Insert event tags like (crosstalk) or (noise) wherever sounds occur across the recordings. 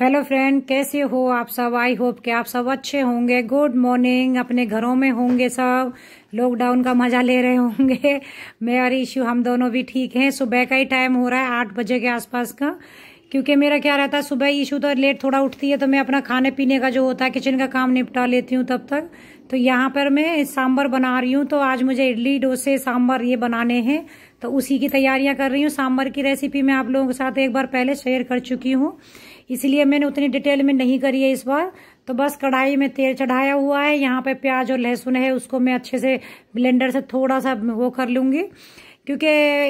hello friend कैसे हो आप सब आई होप कि आप सब अच्छे होंगे गुड मॉर्निंग अपने घरों में होंगे सब लॉकडाउन का मज़ा ले रहे होंगे (laughs) मैं और हम दोनों भी ठीक हैं सुबह का ही टाइम हो रहा है आठ बजे के आसपास का क्योंकि मेरा क्या रहता है सुबह इशू तो लेट थोड़ा उठती है तो मैं अपना खाने पीने का जो होता है किचन का काम निपटा लेती हूँ तब तक तो यहाँ पर मैं सांभर बना रही हूँ तो आज मुझे इडली डोसे सांभर ये बनाने हैं तो उसी की तैयारियां कर रही हूँ सांभर की रेसिपी मैं आप लोगों के साथ एक बार पहले शेयर कर चुकी हूँ इसीलिए मैंने उतनी डिटेल में नहीं करी है इस बार तो बस कढ़ाई में तेल चढ़ाया हुआ है यहाँ पे प्याज और लहसुन है उसको मैं अच्छे से ब्लेंडर से थोड़ा सा वो कर लूँगी क्योंकि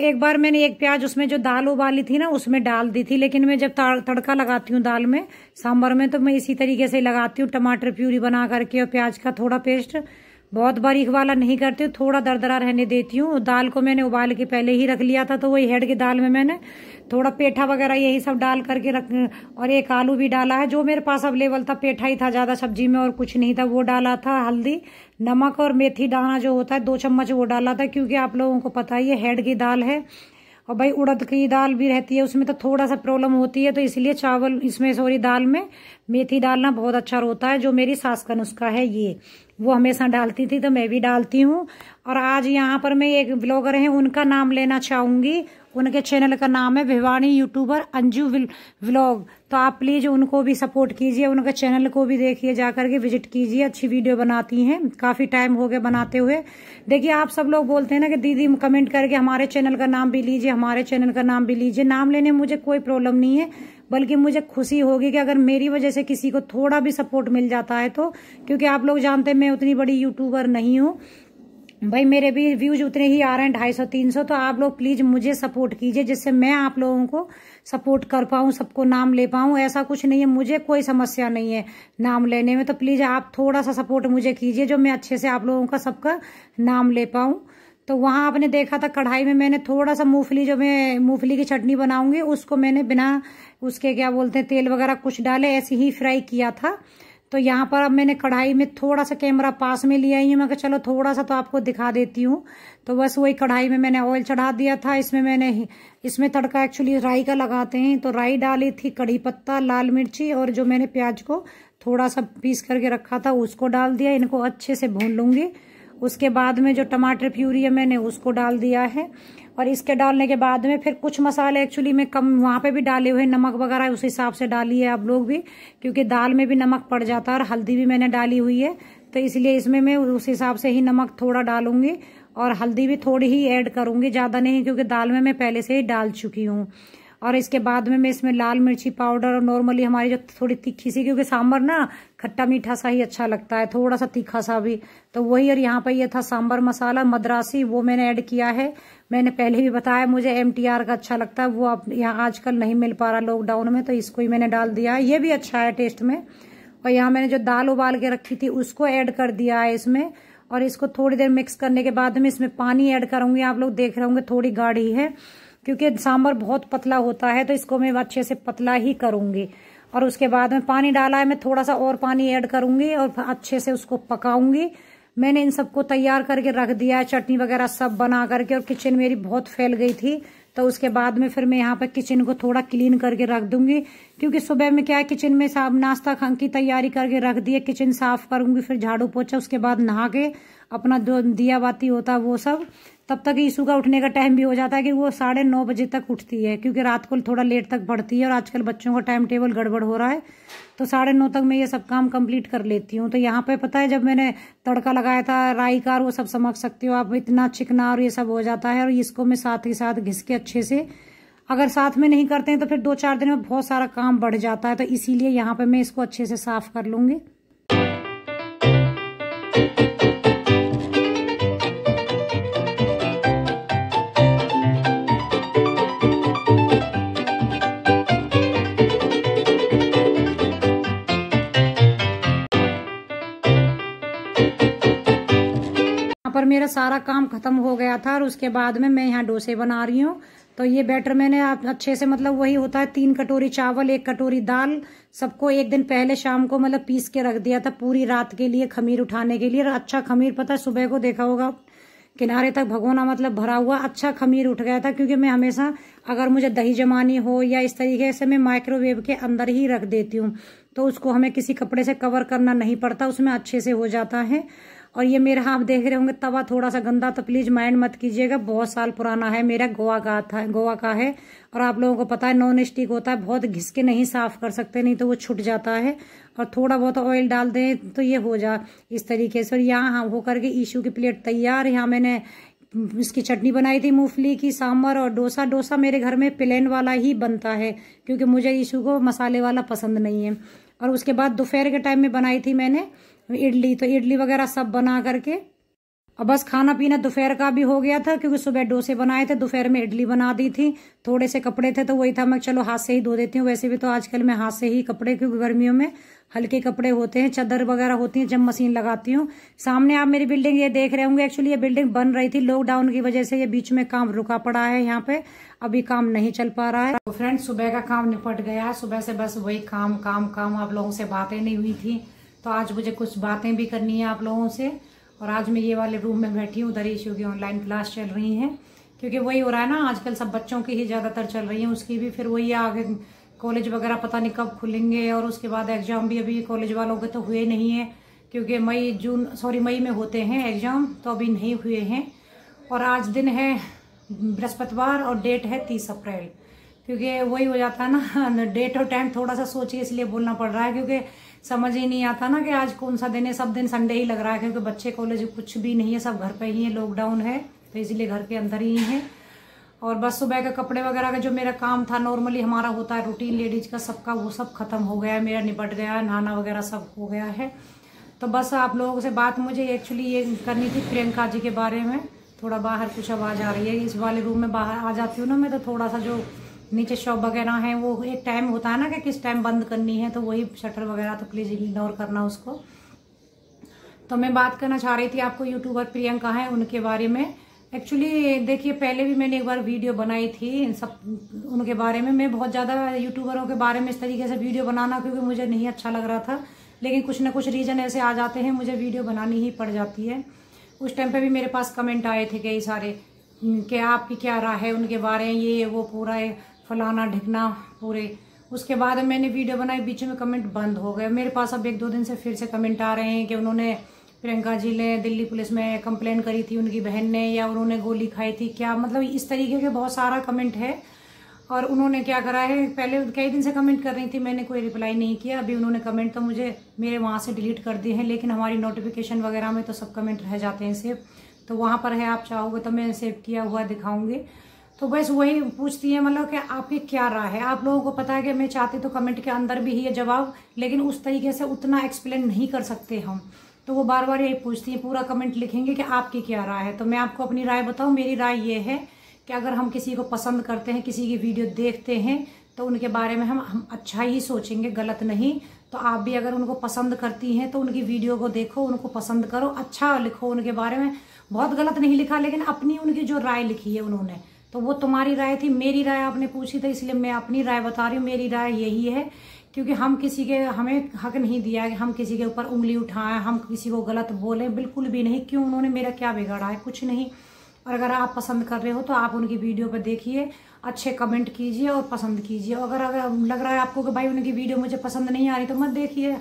एक बार मैंने एक प्याज उसमें जो दाल उबाली थी ना उसमें डाल दी थी लेकिन मैं जब तड़का लगाती हूँ दाल में सांभर में तो मैं इसी तरीके से लगाती हूँ टमाटर प्यूरी बना करके और प्याज का थोड़ा पेस्ट बहुत बारीक वाला नहीं करती हूँ थोड़ा दरदरा रहने देती हूँ दाल को मैंने उबाल के पहले ही रख लिया था तो वही हेड की दाल में मैंने थोड़ा पेठा वगैरह यही सब डाल करके रख और एक आलू भी डाला है जो मेरे पास अवेलेबल था पेठा ही था ज़्यादा सब्जी में और कुछ नहीं था वो डाला था हल्दी नमक और मेथी दाना जो होता है दो चम्मच वो डाला था क्योंकि आप लोगों को पता ही है हेड की दाल है और भाई उड़द की दाल भी रहती है उसमें तो थोड़ा सा प्रॉब्लम होती है तो इसलिए चावल इसमें सॉरी दाल में मेथी डालना बहुत अच्छा रोता है जो मेरी सास का नुस्खा है ये वो हमेशा डालती थी तो मैं भी डालती हूँ और आज यहाँ पर मैं एक ब्लॉगर हैं उनका नाम लेना चाहूंगी उनके चैनल का नाम है भिवानी यूट्यूबर अंजू व्लॉग तो आप प्लीज उनको भी सपोर्ट कीजिए उनके चैनल को भी देखिए जाकर के विजिट कीजिए अच्छी वीडियो बनाती हैं काफी टाइम हो गया बनाते हुए देखिए आप सब लोग बोलते हैं ना कि दीदी कमेंट करके हमारे चैनल का नाम भी लीजिए हमारे चैनल का नाम भी लीजिए नाम लेने में मुझे कोई प्रॉब्लम नहीं है बल्कि मुझे खुशी होगी कि अगर मेरी वजह से किसी को थोड़ा भी सपोर्ट मिल जाता है तो क्योंकि आप लोग जानते हैं मैं उतनी बड़ी यूट्यूबर नहीं हूँ भाई मेरे भी व्यूज उतने ही आ रहे हैं ढाई सौ तीन सौ तो आप लोग प्लीज मुझे सपोर्ट कीजिए जिससे मैं आप लोगों को सपोर्ट कर पाऊँ सबको नाम ले पाऊ ऐसा कुछ नहीं है मुझे कोई समस्या नहीं है नाम लेने में तो प्लीज आप थोड़ा सा सपोर्ट मुझे कीजिए जो मैं अच्छे से आप लोगों का सबका नाम ले पाऊ तो वहां आपने देखा था कढ़ाई में मैंने थोड़ा सा मूंगफली जो मैं मूंगफली की चटनी बनाऊंगी उसको मैंने बिना उसके क्या बोलते हैं तेल वगैरह कुछ डाले ऐसे ही फ्राई किया था तो यहाँ पर अब मैंने कढ़ाई में थोड़ा सा कैमरा पास में लिया ही है मैं चलो थोड़ा सा तो आपको दिखा देती हूँ तो बस वही कढ़ाई में मैंने ऑयल चढ़ा दिया था इसमें मैंने इसमें तड़का एक्चुअली राई का लगाते हैं तो राई डाली थी कड़ी पत्ता लाल मिर्ची और जो मैंने प्याज को थोड़ा सा पीस करके रखा था उसको डाल दिया इनको अच्छे से भून लूंगी उसके बाद में जो टमाटर प्यूरी है मैंने उसको डाल दिया है और इसके डालने के बाद में फिर कुछ मसाले एक्चुअली में कम वहाँ पे भी डाले हुए नमक वगैरह उस हिसाब से डाली है आप लोग भी क्योंकि दाल में भी नमक पड़ जाता है और हल्दी भी मैंने डाली हुई है तो इसलिए इसमें मैं उस हिसाब से ही नमक थोड़ा डालूंगी और हल्दी भी थोड़ी ही ऐड करूंगी ज़्यादा नहीं क्योंकि दाल में मैं पहले से ही डाल चुकी हूँ और इसके बाद में मैं इसमें लाल मिर्ची पाउडर और नॉर्मली हमारी जो थोड़ी तीखी सी क्योंकि सांबर ना खट्टा मीठा सा ही अच्छा लगता है थोड़ा सा तीखा सा भी तो वही और यहाँ पर ये था सांबर मसाला मद्रासी वो मैंने ऐड किया है मैंने पहले भी बताया मुझे एम का अच्छा लगता है वो अब यहाँ आजकल नहीं मिल पा रहा लॉकडाउन में तो इसको ही मैंने डाल दिया है ये भी अच्छा है टेस्ट में और यहाँ मैंने जो दाल उबाल के रखी थी उसको ऐड कर दिया है इसमें और इसको थोड़ी देर मिक्स करने के बाद में इसमें पानी ऐड करूंगी आप लोग देख रहे होंगे थोड़ी गाढ़ी है क्योंकि सांभर बहुत पतला होता है तो इसको मैं अच्छे से पतला ही करूंगी और उसके बाद में पानी डाला है मैं थोड़ा सा और पानी ऐड करूंगी और अच्छे से उसको पकाऊंगी मैंने इन सबको तैयार करके रख दिया है चटनी वगैरह सब बना करके और किचन मेरी बहुत फैल गई थी तो उसके बाद में फिर मैं यहाँ पर किचन को थोड़ा क्लीन करके रख दूंगी क्योंकि सुबह में क्या है किचन में साफ नाश्ता खान की तैयारी करके रख दिए किचन साफ करूंगी फिर झाड़ू पोछा उसके बाद नहा के अपना जो दिया बाती होता वो सब तब तक यीशु का उठने का टाइम भी हो जाता है कि वो साढ़े नौ बजे तक उठती है क्योंकि रात को थोड़ा लेट तक पढ़ती है और आजकल बच्चों का टाइम टेबल गड़बड़ हो रहा है तो साढ़े नौ तक मैं ये सब काम कंप्लीट कर लेती हूँ तो यहाँ पे पता है जब मैंने तड़का लगाया था राई का वो सब समझ सकते हो आप इतना चिकना और ये सब हो जाता है और इसको मैं साथ ही साथ घिस के अच्छे से अगर साथ में नहीं करते हैं तो फिर दो चार दिन में बहुत सारा काम बढ़ जाता है तो इसीलिए यहाँ पर मैं इसको अच्छे से साफ कर लूँगी और मेरा सारा काम खत्म हो गया था और उसके बाद में मैं यहाँ डोसे बना रही हूँ तो ये बैटर मैंने अच्छे से मतलब वही होता है तीन कटोरी चावल एक कटोरी दाल सबको एक दिन पहले शाम को मतलब पीस के रख दिया था पूरी रात के लिए खमीर उठाने के लिए और अच्छा खमीर पता है सुबह को देखा होगा किनारे तक भगोना मतलब भरा हुआ अच्छा खमीर उठ गया था क्योंकि मैं हमेशा अगर मुझे दही जमानी हो या इस तरीके से मैं माइक्रोवेव के अंदर ही रख देती हूँ तो उसको हमें किसी कपड़े से कवर करना नहीं पड़ता उसमें अच्छे से हो जाता है और ये मेरा आप देख रहे होंगे तवा थोड़ा सा गंदा तो प्लीज़ माइंड मत कीजिएगा बहुत साल पुराना है मेरा गोवा का था गोवा का है और आप लोगों को पता है नॉन स्टिक होता है बहुत घिस के नहीं साफ़ कर सकते नहीं तो वो छूट जाता है और थोड़ा बहुत ऑयल डाल दें तो ये हो जा इस तरीके से और यहाँ हाँ, वो करके ईशू की प्लेट तैयार यहाँ मैंने इसकी चटनी बनाई थी मूंगफली की सांभर और डोसा डोसा मेरे घर में प्लेन वाला ही बनता है क्योंकि मुझे ईशू को मसाले वाला पसंद नहीं है और उसके बाद दोपहर के टाइम में बनाई थी मैंने इडली तो इडली वगैरह सब बना करके और बस खाना पीना दोपहर का भी हो गया था क्योंकि सुबह डोसे बनाए थे दोपहर में इडली बना दी थी थोड़े से कपड़े थे तो वही था मैं चलो हाथ से ही धो देती हूँ वैसे भी तो आजकल मैं हाथ से ही कपड़े क्योंकि गर्मियों में हल्के कपड़े होते हैं चादर वगैरह होती है जब मशीन लगाती हूँ सामने आप मेरी बिल्डिंग ये देख रहे होंगे एक्चुअली ये बिल्डिंग बन रही थी लॉकडाउन की वजह से ये बीच में काम रुका पड़ा है यहाँ पे अभी काम नहीं चल पा रहा है तो फ्रेंड सुबह का काम निपट गया है सुबह से बस वही काम काम काम आप लोगों से बातें नहीं हुई थी तो आज मुझे कुछ बातें भी करनी है आप लोगों से और आज मैं ये वाले रूम में बैठी हूँ उधर की ऑनलाइन क्लास चल रही है क्योंकि वही हो रहा है ना आजकल सब बच्चों की ही ज़्यादातर चल रही है उसकी भी फिर वही आगे कॉलेज वगैरह पता नहीं कब खुलेंगे और उसके बाद एग्ज़ाम भी अभी कॉलेज वालों के तो हुए नहीं हैं क्योंकि मई जून सॉरी मई में होते हैं एग्ज़ाम तो अभी नहीं हुए हैं और आज दिन है बृहस्पतिवार और डेट है तीस अप्रैल क्योंकि वही हो जाता है ना डेट और टाइम थोड़ा सा सोचिए इसलिए बोलना पड़ रहा है क्योंकि समझ ही नहीं आता ना कि आज कौन सा दिन है सब दिन संडे ही लग रहा है क्योंकि बच्चे कॉलेज कुछ भी नहीं है सब घर पे ही है लॉकडाउन है तो इसलिए घर के अंदर ही हैं और बस सुबह का कपड़े वगैरह का जो मेरा काम था नॉर्मली हमारा होता है रूटीन लेडीज का सबका वो सब खत्म हो गया है मेरा निपट गया है नहाना वगैरह सब हो गया है तो बस आप लोगों से बात मुझे एक्चुअली ये करनी थी प्रियंका जी के बारे में थोड़ा बाहर कुछ आवाज़ आ रही है इस वाले रूम में बाहर आ जाती हूँ ना मैं तो थोड़ा सा जो नीचे शॉप वगैरह है वो एक टाइम होता है ना कि किस टाइम बंद करनी है तो वही शटर वगैरह तो प्लीज़ इग्नोर करना उसको तो मैं बात करना चाह रही थी आपको यूट्यूबर प्रियंका है उनके बारे में एक्चुअली देखिए पहले भी मैंने एक बार वीडियो बनाई थी इन सब उनके बारे में मैं बहुत ज़्यादा यूट्यूबरों के बारे में इस तरीके से वीडियो बनाना क्योंकि मुझे नहीं अच्छा लग रहा था लेकिन कुछ ना कुछ रीज़न ऐसे आ जाते हैं मुझे वीडियो बनानी ही पड़ जाती है उस टाइम पे भी मेरे पास कमेंट आए थे कई सारे हम्म, कि आपकी क्या राय है उनके बारे में ये वो पूरा है फलाना ढिकना पूरे उसके बाद मैंने वीडियो बनाई बीच में कमेंट बंद हो गए मेरे पास अब एक दो दिन से फिर से कमेंट आ रहे हैं कि उन्होंने प्रियंका जी ने दिल्ली पुलिस में कंप्लेन करी थी उनकी बहन ने या उन्होंने गोली खाई थी क्या मतलब इस तरीके के बहुत सारा कमेंट है और उन्होंने क्या करा है पहले कई दिन से कमेंट कर रही थी मैंने कोई रिप्लाई नहीं किया अभी उन्होंने कमेंट तो मुझे मेरे वहाँ से डिलीट कर दिए हैं लेकिन हमारी नोटिफिकेशन वगैरह में तो सब कमेंट रह जाते हैं सेव तो वहाँ पर है आप चाहोगे तो मैं सेव किया हुआ दिखाऊंगी तो बस वही पूछती है मतलब कि आपकी क्या राय है आप लोगों को पता है कि मैं चाहती तो कमेंट के अंदर भी ये जवाब लेकिन उस तरीके से उतना एक्सप्लेन नहीं कर सकते हम तो वो बार बार यही पूछती हैं पूरा कमेंट लिखेंगे कि आपकी क्या राय है तो मैं आपको अपनी राय बताऊँ मेरी राय ये है कि अगर हम किसी को पसंद करते हैं किसी की वीडियो देखते हैं तो उनके बारे में हम हम अच्छा ही सोचेंगे गलत नहीं तो आप भी अगर उनको पसंद करती हैं तो उनकी वीडियो को देखो उनको पसंद करो अच्छा लिखो उनके बारे में बहुत गलत नहीं लिखा लेकिन अपनी उनकी जो राय लिखी है उन्होंने तो वो तुम्हारी राय थी मेरी राय आपने पूछी थी इसलिए मैं अपनी राय बता रही हूँ मेरी राय यही है क्योंकि हम किसी के हमें हक नहीं दिया कि हम किसी के ऊपर उंगली उठाएं हम किसी को गलत बोलें बिल्कुल भी नहीं क्यों उन्होंने मेरा क्या बिगाड़ा है कुछ नहीं और अगर आप पसंद कर रहे हो तो आप उनकी वीडियो पर देखिए अच्छे कमेंट कीजिए और पसंद कीजिए अगर अगर लग रहा है आपको कि भाई उनकी वीडियो मुझे पसंद नहीं आ रही तो मत देखिए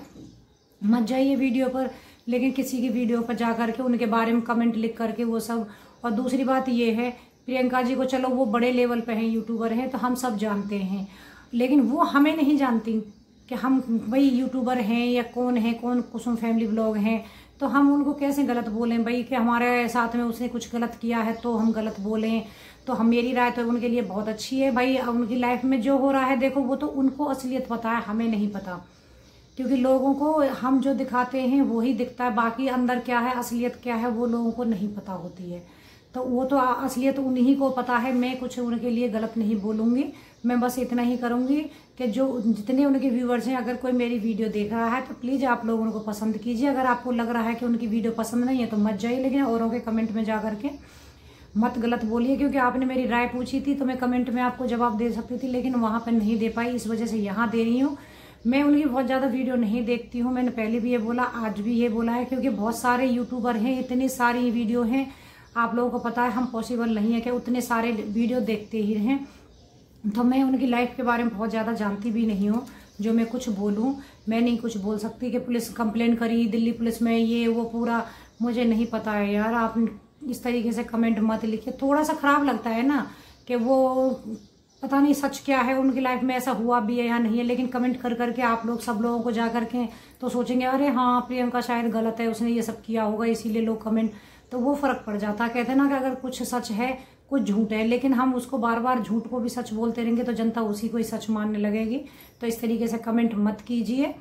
मत जाइए वीडियो पर लेकिन किसी की वीडियो पर जा करके उनके बारे में कमेंट लिख करके वो सब और दूसरी बात ये है प्रियंका जी को चलो वो बड़े लेवल पर हैं यूट्यूबर हैं तो हम सब जानते हैं लेकिन वो हमें नहीं जानती कि हम भाई यूट्यूबर हैं या कौन है कौन कुसुम फैमिली ब्लॉग हैं तो हम उनको कैसे गलत बोलें भाई कि हमारे साथ में उसने कुछ गलत किया है तो हम गलत बोलें तो हम मेरी राय तो उनके लिए बहुत अच्छी है भाई अब उनकी लाइफ में जो हो रहा है देखो वो तो उनको असलियत पता है हमें नहीं पता क्योंकि लोगों को हम जो दिखाते हैं वही दिखता है बाकी अंदर क्या है असलियत क्या है वो लोगों को नहीं पता होती है तो वो तो असलियत तो उन्हीं को पता है मैं कुछ उनके लिए गलत नहीं बोलूँगी मैं बस इतना ही करूँगी कि जो जितने उनके व्यूवर्स हैं अगर कोई मेरी वीडियो देख रहा है तो प्लीज़ आप लोग उनको पसंद कीजिए अगर आपको लग रहा है कि उनकी वीडियो पसंद नहीं है तो मत जाइए लेकिन औरों के कमेंट में जा करके मत गलत बोलिए क्योंकि आपने मेरी राय पूछी थी तो मैं कमेंट में आपको जवाब दे सकती थी लेकिन वहाँ पर नहीं दे पाई इस वजह से यहाँ दे रही हूँ मैं उनकी बहुत ज़्यादा वीडियो नहीं देखती हूँ मैंने पहले भी ये बोला आज भी ये बोला है क्योंकि बहुत सारे यूट्यूबर हैं इतनी सारी वीडियो हैं आप लोगों को पता है हम पॉसिबल नहीं है कि उतने सारे वीडियो देखते ही रहें तो मैं उनकी लाइफ के बारे में बहुत ज़्यादा जानती भी नहीं हूँ जो मैं कुछ बोलूँ मैं नहीं कुछ बोल सकती कि पुलिस कंप्लेन करी दिल्ली पुलिस में ये वो पूरा मुझे नहीं पता है यार आप इस तरीके से कमेंट मत लिखे थोड़ा सा ख़राब लगता है ना कि वो पता नहीं सच क्या है उनकी लाइफ में ऐसा हुआ भी है या नहीं है लेकिन कमेंट कर करके आप लोग सब लोगों को जा करके तो सोचेंगे अरे हाँ प्रियंका शायद गलत है उसने ये सब किया होगा इसीलिए लोग कमेंट तो वो फ़र्क पड़ जाता कहते हैं ना कि अगर कुछ सच है कुछ झूठ है लेकिन हम उसको बार बार झूठ को भी सच बोलते रहेंगे तो जनता उसी को ही सच मानने लगेगी तो इस तरीके से कमेंट मत कीजिए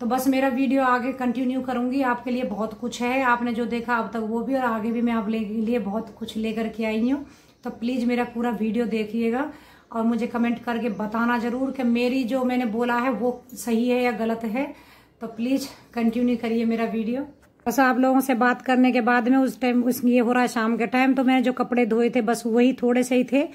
तो बस मेरा वीडियो आगे कंटिन्यू करूंगी आपके लिए बहुत कुछ है आपने जो देखा अब तक वो भी और आगे भी मैं आप लिए बहुत कुछ लेकर के आई हूँ तो प्लीज़ मेरा पूरा वीडियो देखिएगा और मुझे कमेंट करके बताना ज़रूर कि मेरी जो मैंने बोला है वो सही है या गलत है तो प्लीज़ कंटिन्यू करिए मेरा वीडियो बस आप लोगों से बात करने के बाद में उस टाइम उस ये हो रहा है शाम के टाइम तो मैं जो कपड़े धोए थे बस वही थोड़े से ही थे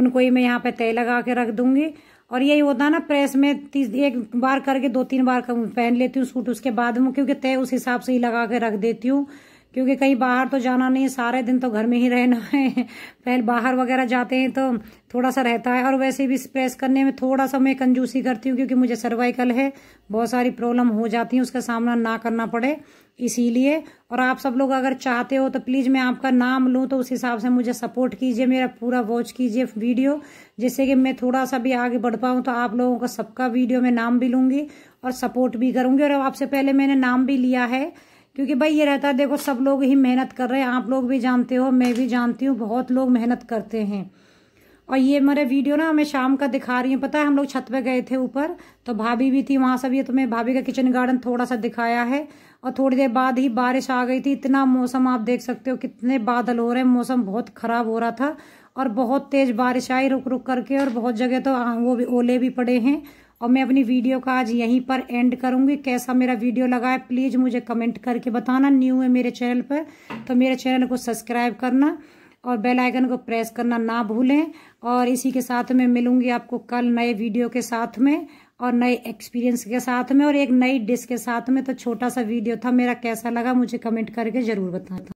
उनको ही मैं यहाँ पे तय लगा के रख दूंगी और यही होता है ना प्रेस में तीस एक बार करके दो तीन बार पहन लेती हूँ सूट उसके बाद में क्योंकि तय उस हिसाब से ही लगा के रख देती हूँ क्योंकि कहीं बाहर तो जाना नहीं है सारे दिन तो घर में ही रहना है पहले बाहर वगैरह जाते हैं तो थोड़ा सा रहता है और वैसे भी प्रेस करने में थोड़ा सा मैं कंजूसी करती हूँ क्योंकि मुझे सर्वाइकल है बहुत सारी प्रॉब्लम हो जाती है उसका सामना ना करना पड़े इसीलिए और आप सब लोग अगर चाहते हो तो प्लीज़ मैं आपका नाम लूँ तो उस हिसाब से मुझे सपोर्ट कीजिए मेरा पूरा वॉच कीजिए वीडियो जिससे कि मैं थोड़ा सा भी आगे बढ़ पाऊँ तो आप लोगों का सबका वीडियो में नाम भी लूंगी और सपोर्ट भी करूँगी और आपसे पहले मैंने नाम भी लिया है क्योंकि भाई ये रहता है देखो सब लोग ही मेहनत कर रहे हैं आप लोग भी जानते हो मैं भी जानती हूँ बहुत लोग मेहनत करते हैं और ये मेरे वीडियो ना मैं शाम का दिखा रही हूँ पता है हम लोग छत पे गए थे ऊपर तो भाभी भी थी से सब ये तो मैं भाभी का किचन गार्डन थोड़ा सा दिखाया है और थोड़ी देर बाद ही बारिश आ गई थी इतना मौसम आप देख सकते हो कितने बादल हो रहे हैं मौसम बहुत ख़राब हो रहा था और बहुत तेज़ बारिश आई रुक रुक करके और बहुत जगह तो वो भी ओले भी पड़े हैं और मैं अपनी वीडियो का आज यहीं पर एंड करूंगी कैसा मेरा वीडियो लगा है प्लीज़ मुझे कमेंट करके बताना न्यू है मेरे चैनल पर तो मेरे चैनल को सब्सक्राइब करना और बेल आइकन को प्रेस करना ना भूलें और इसी के साथ मैं मिलूंगी आपको कल नए वीडियो के साथ में और नए एक्सपीरियंस के साथ में और एक नई डिश के साथ में तो छोटा सा वीडियो था मेरा कैसा लगा मुझे कमेंट करके ज़रूर बताना